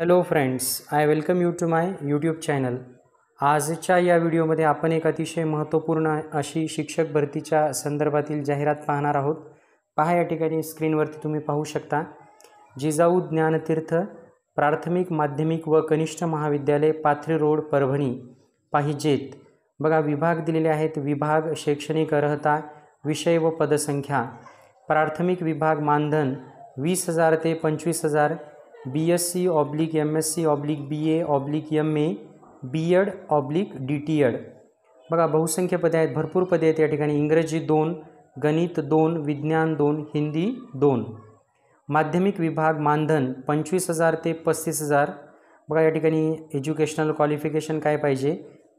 hello friends I welcome you to my YouTube channel आजच्या या व्हिडिओमध्ये आपण एक अतिशय महत्त्वपूर्ण अशी शिक्षक भरतीच्या संदर्भातील जाहिरात पाहणार आहोत पहा या ठिकाणी स्क्रीनवरती तुम्ही पाहू शकता जिजाऊ ज्ञानतीर्थ प्राथमिक माध्यमिक व कनिष्ठ महाविद्यालय पाथरी रोड परभणी पाहिजेत बघा विभाग दिलेले आहेत विभाग शैक्षणिक अर्हता विषय व पदसंख्या प्राथमिक विभाग मानधन वीस हजार ते पंचवीस हजार B S C oblique M S C oblique B A oblique M A B Ed oblique D T Ed बघा बहुसंख्य पदे आहेत भरपूर पदे आहेत या ठिकाणी इंग्रजी दोन गणित दोन विज्ञान दोन हिंदी दोन माध्यमिक विभाग मानधन पंचवीस हजार ते पस्तीस हजार बघा या ठिकाणी एज्युकेशनल क्वालिफिकेशन काय पाहिजे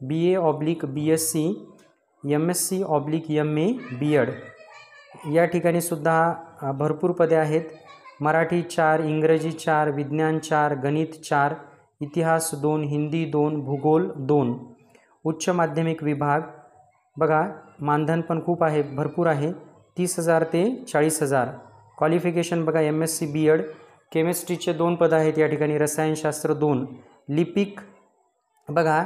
B A oblique B S C M S C oblique M A B Ed या ठिकाणी सुद्धा भरपूर पदे आहेत मराठी चार इंग्रजी चार विज्ञान चार गणित चार इतिहास दोन हिंदी दोन भूगोल दोन उच्च माध्यमिक विभाग बघा मानधन पण खूप आहे भरपूर आहे तीस हजार ते चाळीस हजार क्वालिफिकेशन बघा M S C B Ed केमिस्ट्रीचे दोन पद आहेत या ठिकाणी रसायनशास्त्र दोन लिपिक बघा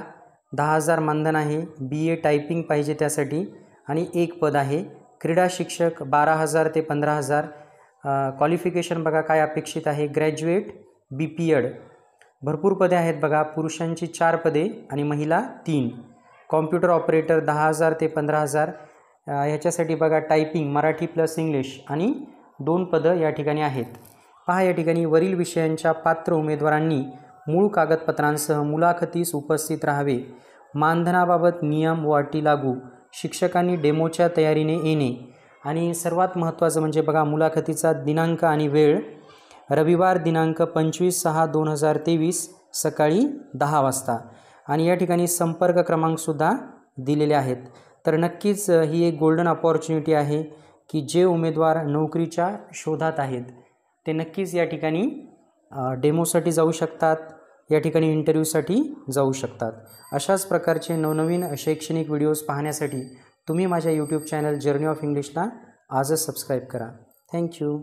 दहा हजार मानधन आहे बी ए टायपिंग पाहिजे त्यासाठी आणि एक पद आहे क्रीडा शिक्षक बारा हजार ते पंधरा हजार क्वालिफिकेशन बघा काय अपेक्षित आहे ग्रॅज्युएट बी पी एड भरपूर पदे आहेत बघा पुरुषांची चार पदे आणि महिला तीन कॉम्प्युटर ऑपरेटर दहा हजार ते पंधरा हजार ह्याच्यासाठी बघा टायपिंग मराठी प्लस इंग्लिश आणि दोन पदं या ठिकाणी आहेत पहा या ठिकाणी वरील विषयांच्या पात्र उमेदवारांनी मूळ कागदपत्रांसह मुलाखतीस उपस्थित राहावे मानधनाबाबत नियम व अटी लागू शिक्षकांनी डेमोच्या तयारीने येणे आणि सर्वात महत्त्वाचं म्हणजे बघा मुलाखतीचा दिनांक आणि वेळ रविवार दिनांक पंचवीस सहा दोन हजार तेवीस सकाळी दहा वाजता आणि या ठिकाणी संपर्क क्रमांकसुद्धा दिलेले आहेत तर नक्कीच ही एक गोल्डन अपॉर्च्युनिटी आहे की जे उमेदवार नोकरीच्या शोधात आहेत ते नक्कीच या ठिकाणी डेमोसाठी जाऊ शकतात या ठिकाणी इंटरव्ह्यूसाठी जाऊ शकतात अशाच प्रकारचे नवनवीन शैक्षणिक व्हिडिओज पाहण्यासाठी तुम्ही माझ्या यूट्यूब चॅनल जर्नी ऑफ इंग्लिशला आजच सबस्क्राईब करा थँक्यू